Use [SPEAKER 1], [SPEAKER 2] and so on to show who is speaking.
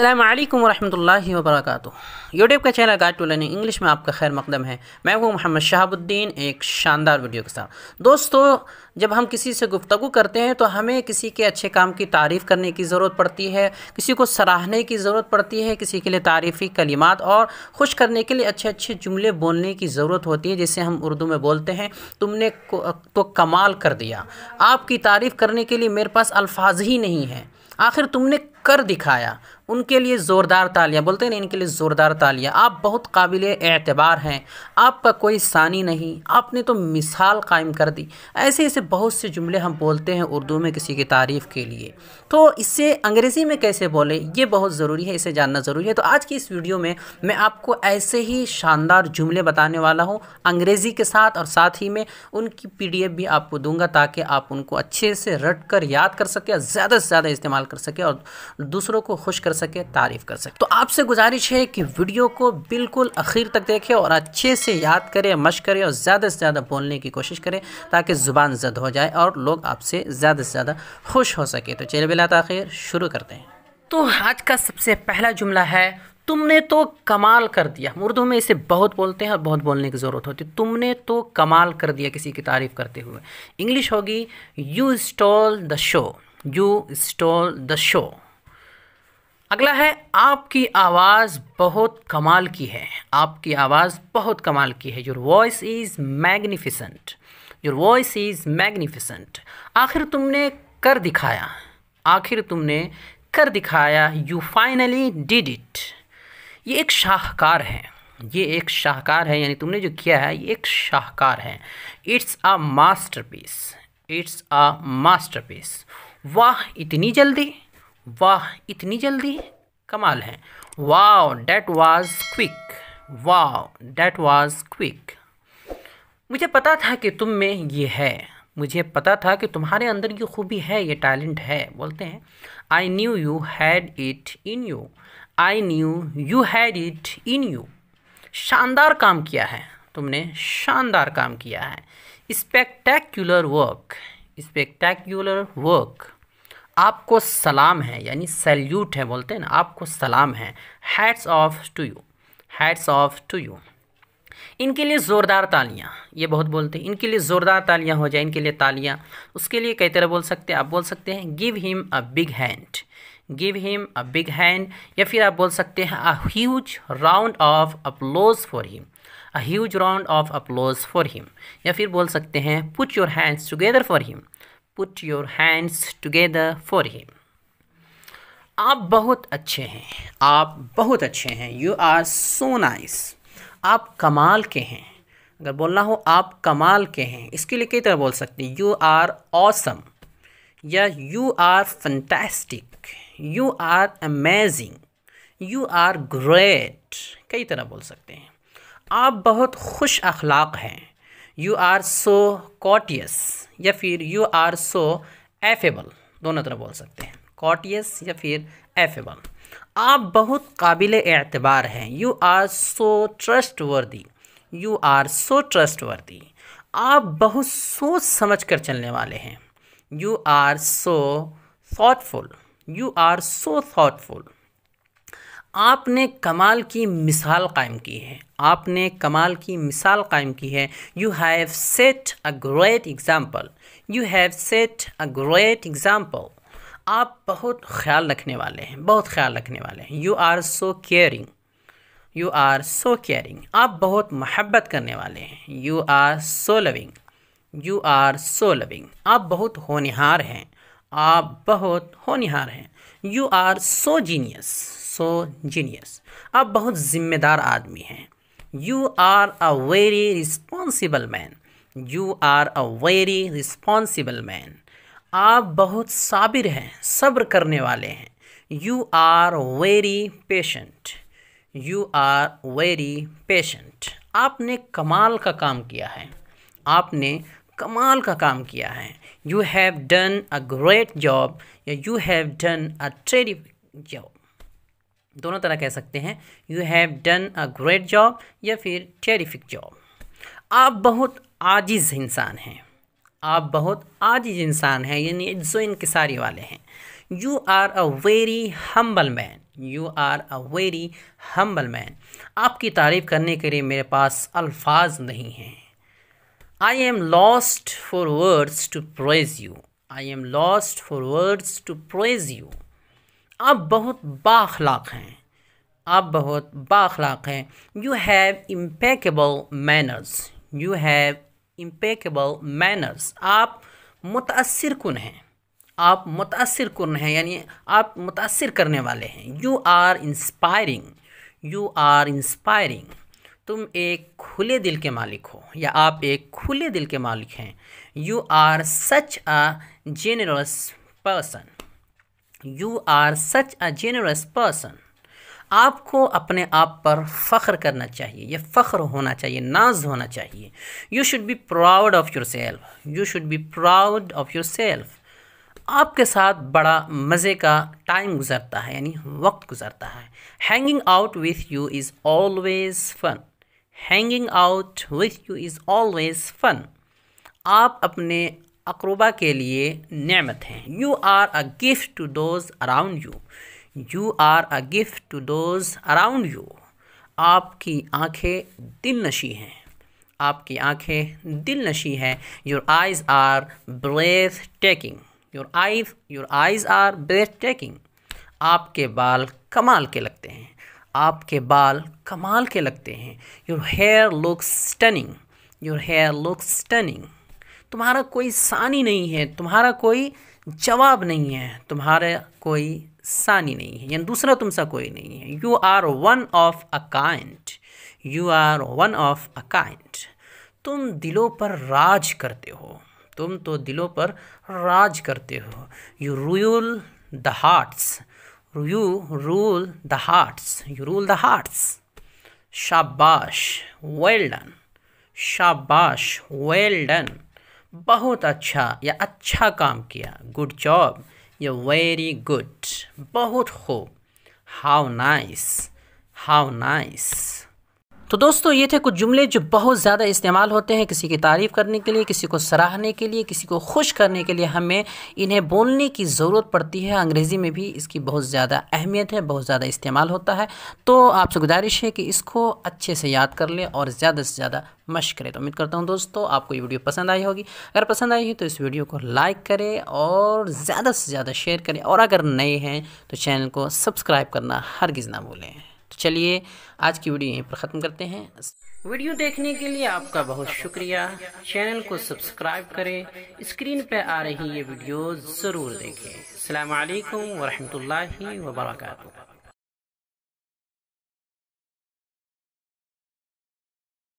[SPEAKER 1] अल्लाम वरहमल वर्क यूट्यूब का channel guide to learning English में आपका खैर मकदम है मैं हूँ मोहम्मद शहाबुद्दीन एक शानदार वीडियो के साथ दोस्तों जब हम किसी से गुफ्तु करते हैं तो हमें किसी के अच्छे काम की तारीफ़ करने की ज़रूरत पड़ती है किसी को सराहने की ज़रूरत पड़ती है किसी के लिए तारीफ़ी कलिमात और खुश करने के लिए अच्छे अच्छे जुमले बोलने की ज़रूरत होती है जैसे हम उर्दू में बोलते हैं तुमने तो कमाल कर दिया आपकी तारीफ़ करने के लिए मेरे पास अल्फाज ही नहीं है आखिर तुमने कर दिखाया उनके लिए ज़ोरदार तालियां बोलते हैं ना इनके लिए ज़ोरदार तालियां आप बहुत काबिल एतबार हैं आपका कोई सानी नहीं आपने तो मिसाल कायम कर दी ऐसे ऐसे बहुत से जुमले हम बोलते हैं उर्दू में किसी की तारीफ़ के लिए तो इससे अंग्रेज़ी में कैसे बोले ये बहुत ज़रूरी है इसे जानना ज़रूरी है तो आज की इस वीडियो में मैं आपको ऐसे ही शानदार जुमले बताने वाला हूँ अंग्रेज़ी के साथ और साथ ही में उनकी पी भी आपको दूँगा ताकि आप उनको अच्छे से रट कर याद कर सकें ज़्यादा से ज़्यादा इस्तेमाल कर सकें और दूसरों को खुश कर सके तारीफ कर सके तो आपसे गुजारिश है कि वीडियो को बिल्कुल आखिर तक देखें और अच्छे से याद करें मश करें और ज़्यादा से ज़्यादा बोलने की कोशिश करें ताकि ज़ुबान जद हो जाए और लोग आपसे ज़्यादा से ज़्यादा खुश हो सके तो चले बिला तखिर शुरू करते हैं तो आज का सबसे पहला जुमला है तुमने तो कमाल कर दिया उर्दू में इसे बहुत बोलते हैं और बहुत बोलने की ज़रूरत होती है तुमने तो कमाल कर दिया किसी की तारीफ़ करते हुए इंग्लिश होगी you stole the show you stole the show अगला है आपकी आवाज़ बहुत कमाल की है आपकी आवाज़ बहुत कमाल की है your voice is magnificent your voice is magnificent आखिर तुमने कर दिखाया आखिर तुमने कर दिखाया यू फाइनली डिड इट ये एक शाहकार है ये एक शाहकार है यानी तुमने जो किया है ये एक शाहकार है it's a masterpiece it's a masterpiece वाह इतनी जल्दी वाह इतनी जल्दी कमाल है wow that was quick wow that was quick मुझे पता था कि तुम में ये है मुझे पता था कि तुम्हारे अंदर ये खूबी है ये टैलेंट है बोलते हैं I knew you had it in you I knew you had it in you शानदार काम किया है तुमने शानदार काम किया है स्पेक्टैक्यूलर वर्क स्पेक्टैक्यूलर वर्क आपको सलाम है यानी सैल्यूट है बोलते हैं ना आपको सलाम है hats off to you hats off to you इनके लिए ज़ोरदार तालियां ये बहुत बोलते हैं इनके लिए ज़ोरदार तालियां हो जाए इनके लिए तालियां उसके लिए कई तरह बोल सकते हैं आप बोल सकते हैं give him a big hand give him a big hand या फिर आप बोल सकते हैं a huge round of applause for him a huge round of applause for him या फिर बोल सकते हैं put your hands together for him put your hands together for him आप बहुत अच्छे हैं आप बहुत अच्छे हैं यू आर सो नाइस आप कमाल के हैं अगर बोलना हो आप कमाल के हैं इसके लिए कई तरह बोल सकते हैं यू आर ऑसम या you are fantastic you are amazing you are great कई तरह बोल सकते हैं आप बहुत खुश अखलाक हैं यू आर सो कॉटियस या फिर यू आर सो एफेबल दोनों तरह बोल सकते हैं कॉटियस या फिर एफेबल आप बहुत काबिल एतबार हैं you are so trustworthy you are so trustworthy आप बहुत सोच समझ कर चलने वाले हैं you are so thoughtful you are so thoughtful आपने कमाल की मिसाल कायम की है आपने कमाल की मिसाल कायम की है you have set a great example you have set a great example आप बहुत ख्याल रखने वाले हैं बहुत ख्याल रखने वाले हैं you are so caring you are so caring आप बहुत मोहब्बत करने वाले हैं you are so loving you are so loving आप बहुत होनहार हैं आप बहुत होनिहार हैं you are so genius so genius आप बहुत ज़िम्मेदार आदमी हैं you are a very responsible man you are a very responsible man आप बहुत साबिर हैं सब्र करने वाले हैं you are very patient you are very patient आपने कमाल का काम किया है आपने कमाल का काम किया है you have done a great job या you have done a terrific job दोनों तरह कह सकते हैं you have done a great job या फिर टेरिफिक जॉब आप बहुत आजिज़ इंसान हैं आप बहुत आजिज़ इंसान हैं यानी जो इनकसारी वाले हैं you are a very humble man you are a very humble man आपकी तारीफ़ करने के लिए मेरे पास अल्फाज नहीं हैं I am lost for words to praise you I am lost for words to praise you आप बहुत बाखलाक हैं आप बहुत बाखलाक हैं you have impeccable manners you have impeccable manners आप मुतासर कन हैं आप मुतासर कन हैं यानी आप मुतासर करने वाले हैं you are inspiring you are inspiring तुम एक खुले दिल के मालिक हो या आप एक खुले दिल के मालिक हैं you are such a generous person you are such a generous person आपको अपने आप पर फ़ख्र करना चाहिए यह फ़ख्र होना चाहिए नाज होना चाहिए you should be proud of yourself you should be proud of yourself आपके साथ बड़ा मज़े का टाइम गुजरता है यानी वक्त गुजरता है hanging out with you is always fun hanging out with you is always fun आप अपने अकरूबा के लिए नमत हैं you are a gift to those around you you are a gift to those around you आपकी आंखें दिल नशी हैं आपकी आंखें दिल नशी हैं your eyes are breathtaking your eyes your eyes are breathtaking आपके बाल कमाल के लगते हैं आपके बाल कमाल के लगते हैं your hair looks stunning your hair looks stunning तुम्हारा कोई सानी नहीं है तुम्हारा कोई जवाब नहीं है तुम्हारा कोई सानी नहीं है यानी दूसरा तुमसा कोई नहीं है you are one of a kind you are one of a kind तुम दिलों पर राज करते हो तुम तो दिलों पर राज करते हो you rule the hearts you rule the hearts. You rule the hearts. shabash well done. shabash well done. बहुत अच्छा या अच्छा काम किया गुड जॉब या वेरी गुड बहुत खूब हाउ नाइस हाउ नाइस तो दोस्तों ये थे कुछ जुमले जो बहुत ज़्यादा इस्तेमाल होते हैं किसी की तारीफ़ करने के लिए किसी को सराहने के लिए किसी को खुश करने के लिए हमें इन्हें बोलने की ज़रूरत पड़ती है अंग्रेज़ी में भी इसकी बहुत ज़्यादा अहमियत है बहुत ज़्यादा इस्तेमाल होता है तो आपसे गुजारिश है कि इसको अच्छे से याद कर लें और ज़्यादा से ज़्यादा मश करें तो उम्मीद करता हूँ दोस्तों आपको ये वीडियो पसंद आई होगी अगर पसंद आई है तो इस वीडियो को लाइक करें और ज़्यादा से ज़्यादा शेयर करें और अगर नए हैं तो चैनल को सब्सक्राइब करना हर ना भूलें तो चलिए आज की वीडियो यहीं पर ख़त्म करते हैं वीडियो देखने के लिए आपका बहुत शुक्रिया चैनल को सब्सक्राइब करें स्क्रीन पर आ रही ये वीडियो ज़रूर देखें अल्लाम वरहमल वर्का